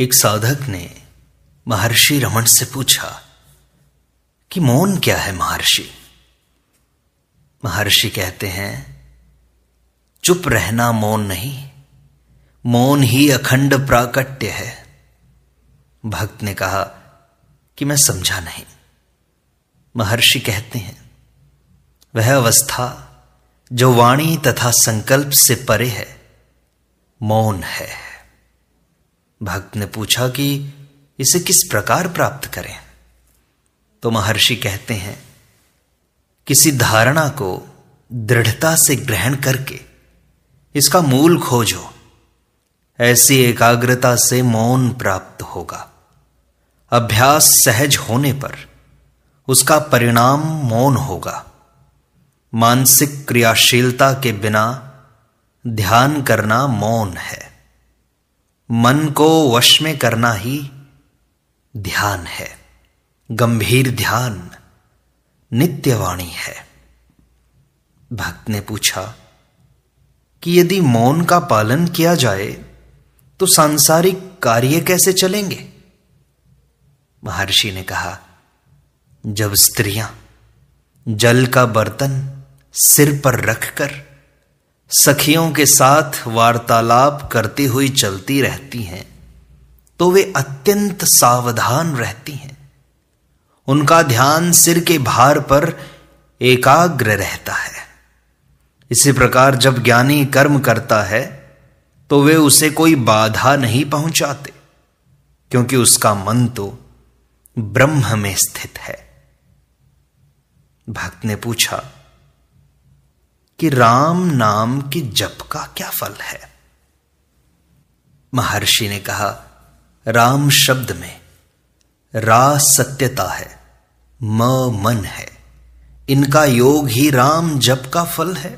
एक साधक ने महर्षि रमन से पूछा कि मौन क्या है महर्षि महर्षि कहते हैं चुप रहना मौन नहीं मौन ही अखंड प्राकट्य है भक्त ने कहा कि मैं समझा नहीं महर्षि कहते हैं वह अवस्था जो वाणी तथा संकल्प से परे है मौन है भक्त ने पूछा कि इसे किस प्रकार प्राप्त करें तो महर्षि कहते हैं किसी धारणा को दृढ़ता से ग्रहण करके इसका मूल खोजो ऐसी एकाग्रता से मौन प्राप्त होगा अभ्यास सहज होने पर उसका परिणाम मौन होगा मानसिक क्रियाशीलता के बिना ध्यान करना मौन है मन को वश में करना ही ध्यान है गंभीर ध्यान नित्यवाणी है भक्त ने पूछा कि यदि मौन का पालन किया जाए तो सांसारिक कार्य कैसे चलेंगे महर्षि ने कहा जब स्त्रियां जल का बर्तन सिर पर रखकर सखियों के साथ वार्तालाप करती हुई चलती रहती हैं तो वे अत्यंत सावधान रहती हैं उनका ध्यान सिर के भार पर एकाग्र रहता है इसी प्रकार जब ज्ञानी कर्म करता है तो वे उसे कोई बाधा नहीं पहुंचाते क्योंकि उसका मन तो ब्रह्म में स्थित है भक्त ने पूछा कि राम नाम के जप का क्या फल है महर्षि ने कहा राम शब्द में रा सत्यता है म मन है इनका योग ही राम जप का फल है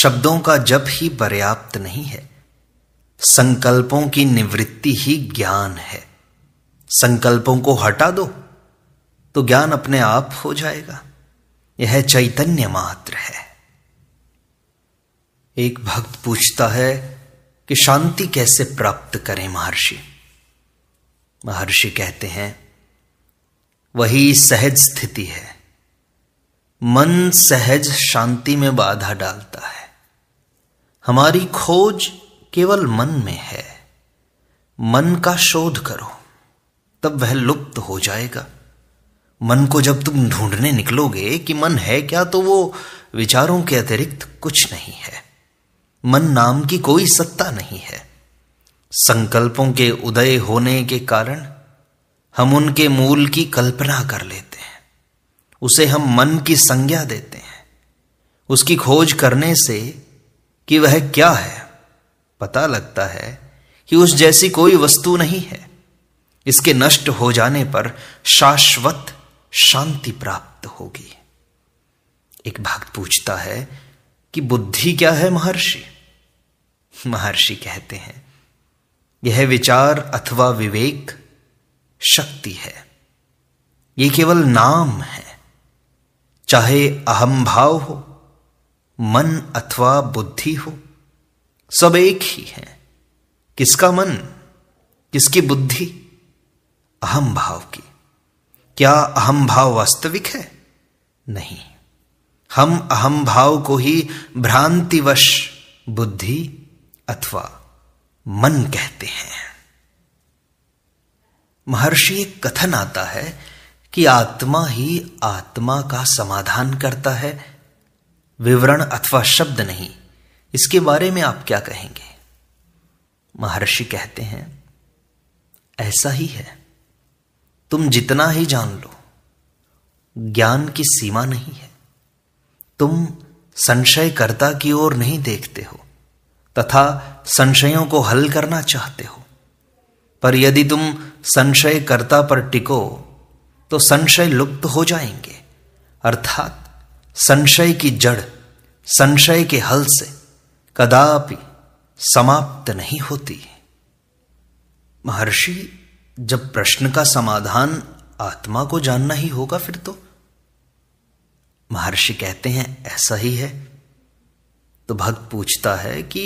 शब्दों का जप ही पर्याप्त नहीं है संकल्पों की निवृत्ति ही ज्ञान है संकल्पों को हटा दो तो ज्ञान अपने आप हो जाएगा यह चैतन्य मात्र है एक भक्त पूछता है कि शांति कैसे प्राप्त करें महर्षि महर्षि कहते हैं वही सहज स्थिति है मन सहज शांति में बाधा डालता है हमारी खोज केवल मन में है मन का शोध करो तब वह लुप्त हो जाएगा मन को जब तुम ढूंढने निकलोगे कि मन है क्या तो वो विचारों के अतिरिक्त कुछ नहीं है मन नाम की कोई सत्ता नहीं है संकल्पों के उदय होने के कारण हम उनके मूल की कल्पना कर लेते हैं उसे हम मन की संज्ञा देते हैं उसकी खोज करने से कि वह क्या है पता लगता है कि उस जैसी कोई वस्तु नहीं है इसके नष्ट हो जाने पर शाश्वत शांति प्राप्त होगी एक भक्त पूछता है कि बुद्धि क्या है महर्षि महर्षि कहते हैं यह विचार अथवा विवेक शक्ति है यह केवल नाम है चाहे अहम भाव हो मन अथवा बुद्धि हो सब एक ही है किसका मन किसकी बुद्धि अहम भाव की क्या अहम भाव वास्तविक है नहीं हम अहम भाव को ही भ्रांतिवश बुद्धि अथवा मन कहते हैं महर्षि एक कथन आता है कि आत्मा ही आत्मा का समाधान करता है विवरण अथवा शब्द नहीं इसके बारे में आप क्या कहेंगे महर्षि कहते हैं ऐसा ही है तुम जितना ही जान लो ज्ञान की सीमा नहीं है तुम संशयकर्ता की ओर नहीं देखते हो तथा संशयों को हल करना चाहते हो पर यदि तुम संशय कर्ता पर टिको तो संशय लुप्त हो जाएंगे अर्थात संशय की जड़ संशय के हल से कदापि समाप्त नहीं होती महर्षि जब प्रश्न का समाधान आत्मा को जानना ही होगा फिर तो महर्षि कहते हैं ऐसा ही है तो भक्त पूछता है कि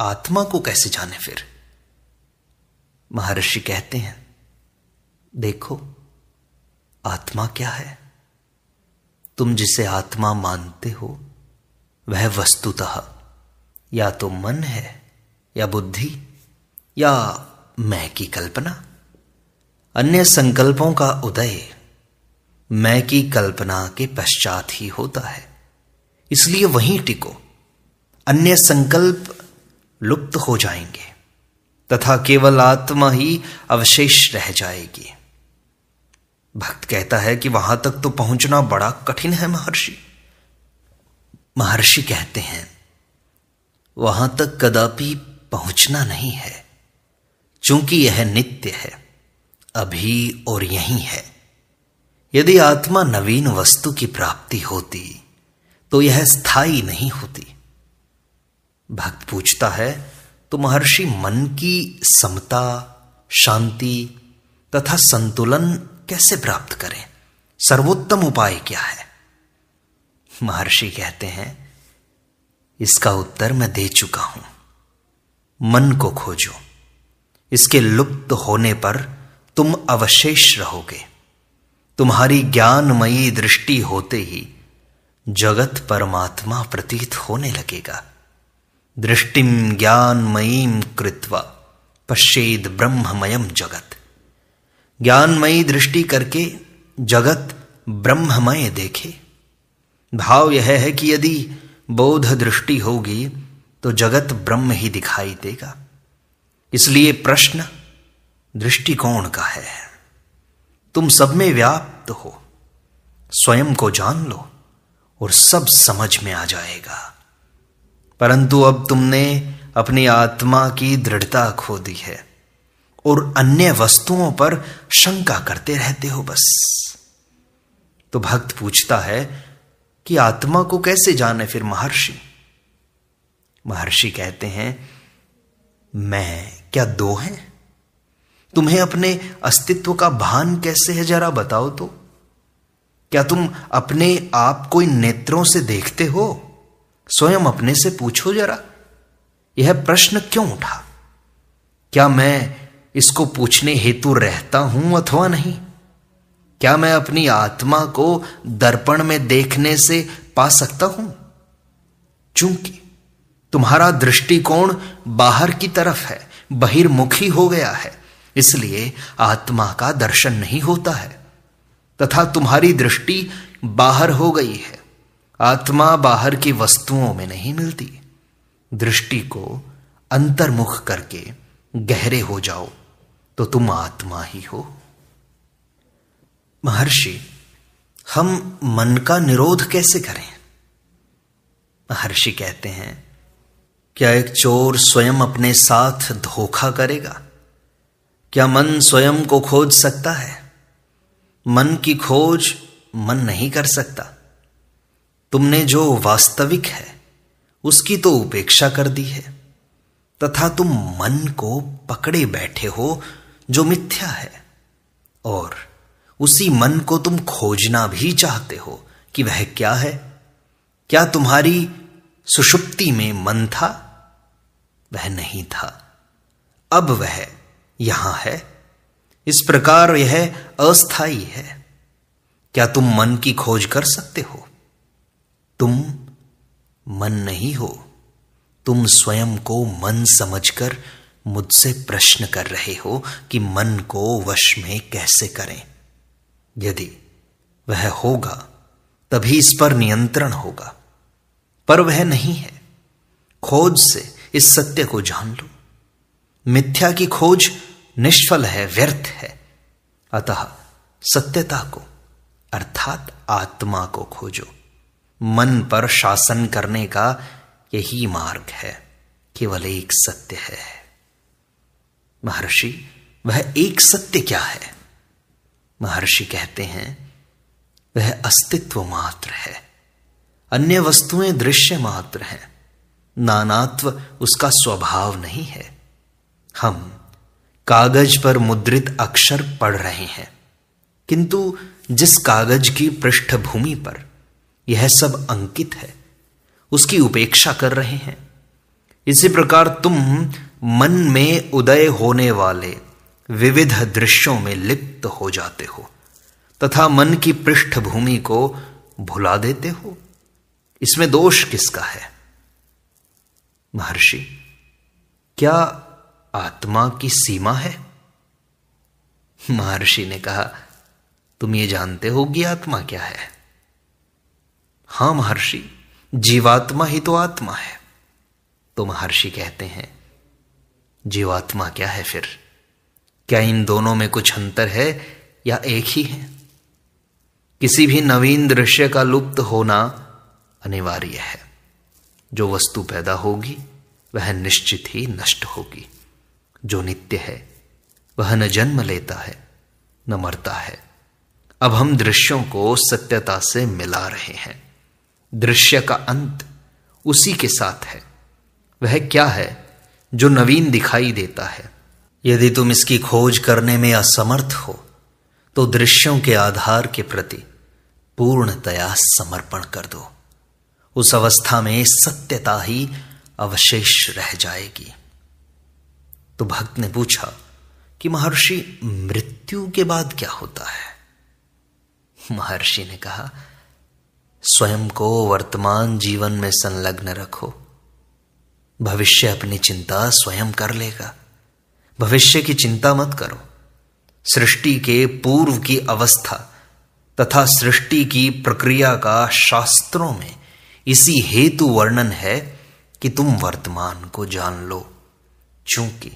आत्मा को कैसे जाने फिर महर्षि कहते हैं देखो आत्मा क्या है तुम जिसे आत्मा मानते हो वह वस्तुतः या तो मन है या बुद्धि या मैं की कल्पना अन्य संकल्पों का उदय मैं की कल्पना के पश्चात ही होता है इसलिए वहीं टिको अन्य संकल्प लुप्त हो जाएंगे तथा केवल आत्मा ही अवशेष रह जाएगी भक्त कहता है कि वहां तक तो पहुंचना बड़ा कठिन है महर्षि महर्षि कहते हैं वहां तक कदापि पहुंचना नहीं है चूंकि यह नित्य है अभी और यही है यदि आत्मा नवीन वस्तु की प्राप्ति होती तो यह स्थायी नहीं होती भक्त पूछता है तो महर्षि मन की समता शांति तथा संतुलन कैसे प्राप्त करें सर्वोत्तम उपाय क्या है महर्षि कहते हैं इसका उत्तर मैं दे चुका हूं मन को खोजो इसके लुप्त होने पर तुम अवशेष रहोगे तुम्हारी ज्ञानमयी दृष्टि होते ही जगत परमात्मा प्रतीत होने लगेगा दृष्टिं ज्ञानमयीं कृत्वा पश्चेद ब्रह्ममयम जगत ज्ञानमयी दृष्टि करके जगत ब्रह्ममय देखे भाव यह है कि यदि बोध दृष्टि होगी तो जगत ब्रह्म ही दिखाई देगा इसलिए प्रश्न दृष्टिकोण का है तुम सब में व्याप्त हो स्वयं को जान लो और सब समझ में आ जाएगा परंतु अब तुमने अपनी आत्मा की दृढ़ता खो दी है और अन्य वस्तुओं पर शंका करते रहते हो बस तो भक्त पूछता है कि आत्मा को कैसे जाने फिर महर्षि महर्षि कहते हैं मैं क्या दो हैं तुम्हें अपने अस्तित्व का भान कैसे है जरा बताओ तो क्या तुम अपने आप को इन नेत्रों से देखते हो स्वयं अपने से पूछो जरा यह प्रश्न क्यों उठा क्या मैं इसको पूछने हेतु रहता हूं अथवा नहीं क्या मैं अपनी आत्मा को दर्पण में देखने से पा सकता हूं चूंकि तुम्हारा दृष्टिकोण बाहर की तरफ है बहिर्मुखी हो गया है इसलिए आत्मा का दर्शन नहीं होता है तथा तुम्हारी दृष्टि बाहर हो गई है आत्मा बाहर की वस्तुओं में नहीं मिलती दृष्टि को अंतर्मुख करके गहरे हो जाओ तो तुम आत्मा ही हो महर्षि हम मन का निरोध कैसे करें महर्षि कहते हैं क्या एक चोर स्वयं अपने साथ धोखा करेगा क्या मन स्वयं को खोज सकता है मन की खोज मन नहीं कर सकता तुमने जो वास्तविक है उसकी तो उपेक्षा कर दी है तथा तुम मन को पकड़े बैठे हो जो मिथ्या है और उसी मन को तुम खोजना भी चाहते हो कि वह क्या है क्या तुम्हारी सुषुप्ति में मन था वह नहीं था अब वह यहां है इस प्रकार यह अस्थाई है क्या तुम मन की खोज कर सकते हो तुम मन नहीं हो तुम स्वयं को मन समझकर मुझसे प्रश्न कर रहे हो कि मन को वश में कैसे करें यदि वह होगा तभी इस पर नियंत्रण होगा पर वह नहीं है खोज से इस सत्य को जान लो मिथ्या की खोज निष्फल है व्यर्थ है अतः सत्यता को अर्थात आत्मा को खोजो मन पर शासन करने का यही मार्ग है केवल एक सत्य है महर्षि वह एक सत्य क्या है महर्षि कहते हैं वह अस्तित्व मात्र है अन्य वस्तुएं दृश्य मात्र हैं नानात्व उसका स्वभाव नहीं है हम कागज पर मुद्रित अक्षर पढ़ रहे हैं किंतु जिस कागज की पृष्ठभूमि पर यह सब अंकित है उसकी उपेक्षा कर रहे हैं इसी प्रकार तुम मन में उदय होने वाले विविध दृश्यों में लिप्त हो जाते हो तथा मन की पृष्ठभूमि को भुला देते हो इसमें दोष किसका है महर्षि क्या आत्मा की सीमा है महर्षि ने कहा तुम ये जानते हो कि आत्मा क्या है हां महर्षि जीवात्मा ही तो आत्मा है तो महर्षि कहते हैं जीवात्मा क्या है फिर क्या इन दोनों में कुछ अंतर है या एक ही है किसी भी नवीन दृश्य का लुप्त होना अनिवार्य है जो वस्तु पैदा होगी वह निश्चित ही नष्ट होगी जो नित्य है वह न जन्म लेता है न मरता है अब हम दृश्यों को सत्यता से मिला रहे हैं दृश्य का अंत उसी के साथ है वह क्या है जो नवीन दिखाई देता है यदि तुम इसकी खोज करने में असमर्थ हो तो दृश्यों के आधार के प्रति पूर्णतया समर्पण कर दो उस अवस्था में सत्यता ही अवशेष रह जाएगी तो भक्त ने पूछा कि महर्षि मृत्यु के बाद क्या होता है महर्षि ने कहा स्वयं को वर्तमान जीवन में संलग्न रखो भविष्य अपनी चिंता स्वयं कर लेगा भविष्य की चिंता मत करो सृष्टि के पूर्व की अवस्था तथा सृष्टि की प्रक्रिया का शास्त्रों में इसी हेतु वर्णन है कि तुम वर्तमान को जान लो चूंकि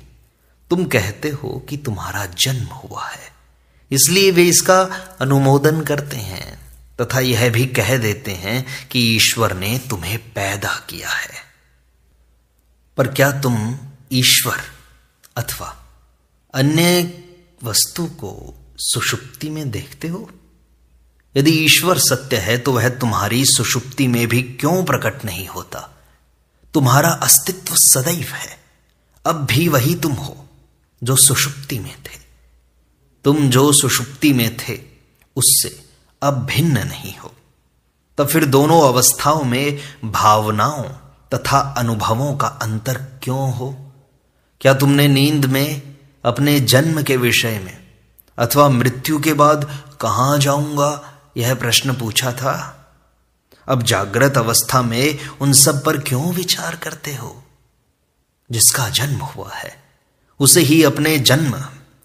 तुम कहते हो कि तुम्हारा जन्म हुआ है इसलिए वे इसका अनुमोदन करते हैं तथा यह भी कह देते हैं कि ईश्वर ने तुम्हें पैदा किया है पर क्या तुम ईश्वर अथवा अन्य वस्तु को सुषुप्ति में देखते हो यदि ईश्वर सत्य है तो वह तुम्हारी सुषुप्ति में भी क्यों प्रकट नहीं होता तुम्हारा अस्तित्व सदैव है अब भी वही तुम हो जो सुषुप्ति में थे तुम जो सुषुप्ति में थे उससे अभिन्न भिन्न नहीं हो तब तो फिर दोनों अवस्थाओं में भावनाओं तथा अनुभवों का अंतर क्यों हो क्या तुमने नींद में अपने जन्म के विषय में अथवा मृत्यु के बाद कहां जाऊंगा यह प्रश्न पूछा था अब जागृत अवस्था में उन सब पर क्यों विचार करते हो जिसका जन्म हुआ है उसे ही अपने जन्म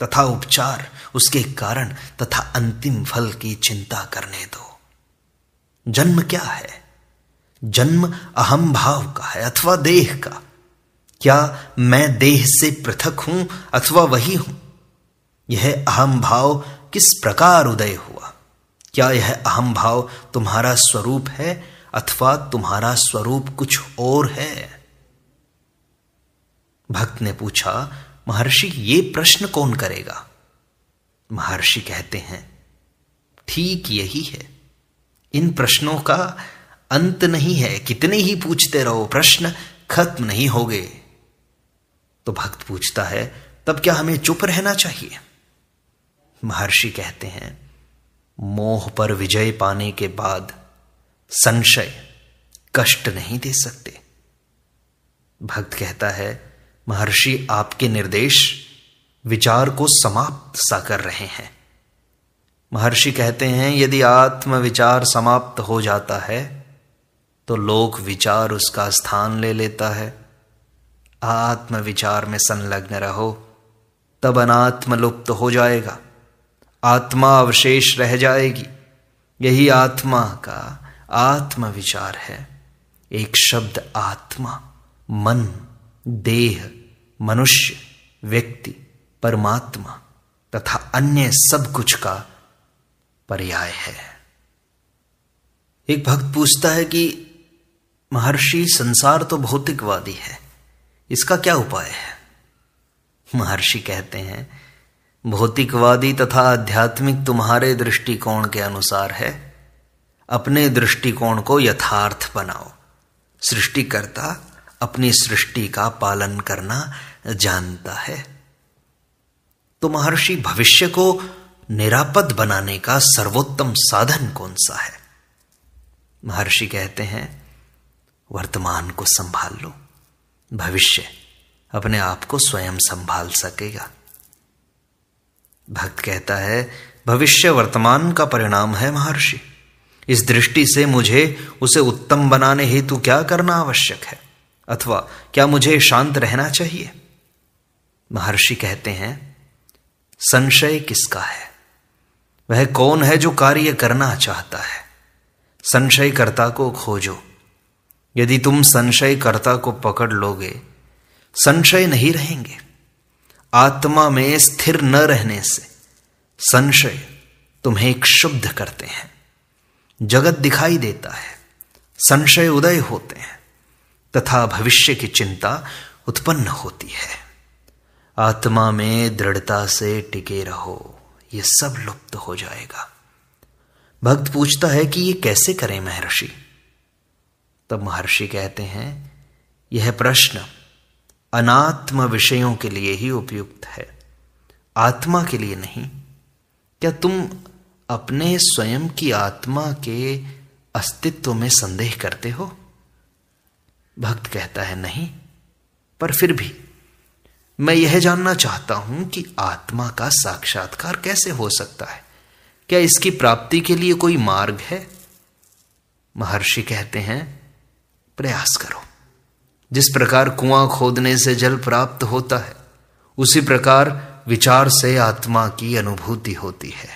तथा उपचार उसके कारण तथा अंतिम फल की चिंता करने दो जन्म क्या है जन्म अहम भाव का है अथवा देह का क्या मैं देह से पृथक हूं अथवा वही हूं यह अहम भाव किस प्रकार उदय हुआ क्या यह अहम भाव तुम्हारा स्वरूप है अथवा तुम्हारा स्वरूप कुछ और है भक्त ने पूछा महर्षि ये प्रश्न कौन करेगा महर्षि कहते हैं ठीक यही है इन प्रश्नों का अंत नहीं है कितने ही पूछते रहो प्रश्न खत्म नहीं होगे तो भक्त पूछता है तब क्या हमें चुप रहना चाहिए महर्षि कहते हैं मोह पर विजय पाने के बाद संशय कष्ट नहीं दे सकते भक्त कहता है महर्षि आपके निर्देश विचार को समाप्त सा कर रहे हैं महर्षि कहते हैं यदि आत्म विचार समाप्त हो जाता है तो लोक विचार उसका स्थान ले लेता है आत्म विचार में संलग्न रहो तब अनात्म लुप्त हो जाएगा आत्मा अवशेष रह जाएगी यही आत्मा का आत्म विचार है एक शब्द आत्मा मन देह मनुष्य व्यक्ति परमात्मा तथा अन्य सब कुछ का पर्याय है एक भक्त पूछता है कि महर्षि संसार तो भौतिकवादी है इसका क्या उपाय है महर्षि कहते हैं भौतिकवादी तथा आध्यात्मिक तुम्हारे दृष्टिकोण के अनुसार है अपने दृष्टिकोण को यथार्थ बनाओ सृष्टिकर्ता अपनी सृष्टि का पालन करना जानता है तो महर्षि भविष्य को निरापद बनाने का सर्वोत्तम साधन कौन सा है महर्षि कहते हैं वर्तमान को संभाल लो भविष्य अपने आप को स्वयं संभाल सकेगा भक्त कहता है भविष्य वर्तमान का परिणाम है महर्षि इस दृष्टि से मुझे उसे उत्तम बनाने हेतु क्या करना आवश्यक है अथवा क्या मुझे शांत रहना चाहिए महर्षि कहते हैं संशय किसका है वह कौन है जो कार्य करना चाहता है संशयकर्ता को खोजो यदि तुम संशयकर्ता को पकड़ लोगे संशय नहीं रहेंगे आत्मा में स्थिर न रहने से संशय तुम्हें शुद्ध करते हैं जगत दिखाई देता है संशय उदय होते हैं तथा भविष्य की चिंता उत्पन्न होती है आत्मा में दृढ़ता से टिके रहो ये सब लुप्त हो जाएगा भक्त पूछता है कि ये कैसे करें महर्षि तब महर्षि कहते हैं यह प्रश्न अनात्म विषयों के लिए ही उपयुक्त है आत्मा के लिए नहीं क्या तुम अपने स्वयं की आत्मा के अस्तित्व में संदेह करते हो भक्त कहता है नहीं पर फिर भी मैं यह जानना चाहता हूं कि आत्मा का साक्षात्कार कैसे हो सकता है क्या इसकी प्राप्ति के लिए कोई मार्ग है महर्षि कहते हैं प्रयास करो जिस प्रकार कुआं खोदने से जल प्राप्त होता है उसी प्रकार विचार से आत्मा की अनुभूति होती है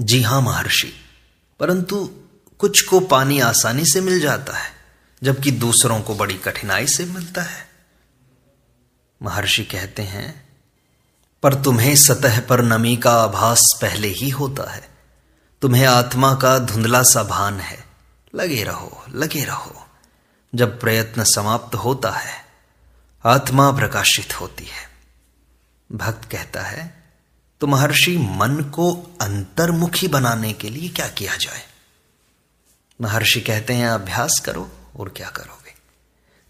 जी हां महर्षि परंतु कुछ को पानी आसानी से मिल जाता है जबकि दूसरों को बड़ी कठिनाई से मिलता है महर्षि कहते हैं पर तुम्हें सतह पर नमी का आभास पहले ही होता है तुम्हें आत्मा का धुंधला सा भान है लगे रहो लगे रहो जब प्रयत्न समाप्त होता है आत्मा प्रकाशित होती है भक्त कहता है तो महर्षि मन को अंतर्मुखी बनाने के लिए क्या किया जाए महर्षि कहते हैं अभ्यास करो और क्या करोगे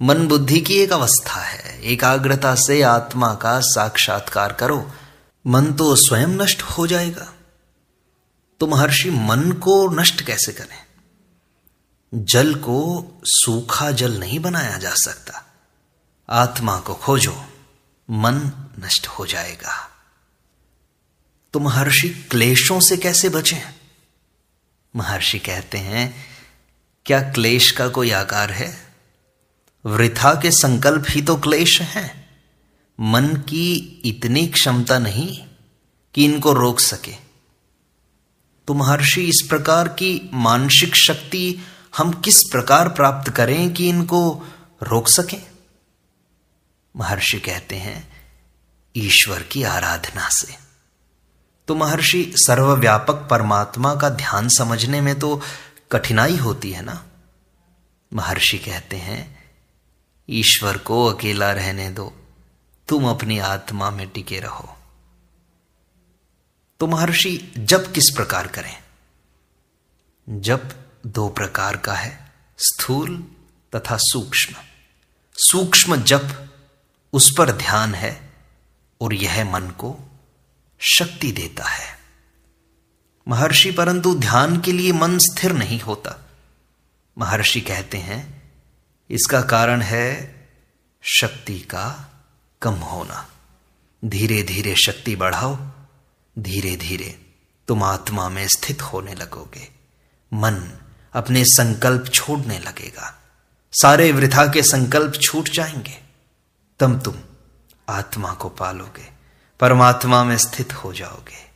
मन बुद्धि की एक अवस्था है एकाग्रता से आत्मा का साक्षात्कार करो मन तो स्वयं नष्ट हो जाएगा तो महर्षि मन को नष्ट कैसे करें जल को सूखा जल नहीं बनाया जा सकता आत्मा को खोजो मन नष्ट हो जाएगा तो महर्षि क्लेशों से कैसे बचें महर्षि कहते हैं क्या क्लेश का कोई आकार है वृथा के संकल्प ही तो क्लेश हैं मन की इतनी क्षमता नहीं कि इनको रोक सके तो महर्षि इस प्रकार की मानसिक शक्ति हम किस प्रकार प्राप्त करें कि इनको रोक सकें महर्षि कहते हैं ईश्वर की आराधना से तो महर्षि सर्वव्यापक परमात्मा का ध्यान समझने में तो कठिनाई होती है ना महर्षि कहते हैं ईश्वर को अकेला रहने दो तुम अपनी आत्मा में टिके रहो तो महर्षि जब किस प्रकार करें जब दो प्रकार का है स्थूल तथा सूक्ष्म सूक्ष्म जप उस पर ध्यान है और यह मन को शक्ति देता है महर्षि परंतु ध्यान के लिए मन स्थिर नहीं होता महर्षि कहते हैं इसका कारण है शक्ति का कम होना धीरे धीरे शक्ति बढ़ाओ धीरे धीरे तुम आत्मा में स्थित होने लगोगे मन अपने संकल्प छोड़ने लगेगा सारे वृथा के संकल्प छूट जाएंगे तब तुम आत्मा को पालोगे परमात्मा में स्थित हो जाओगे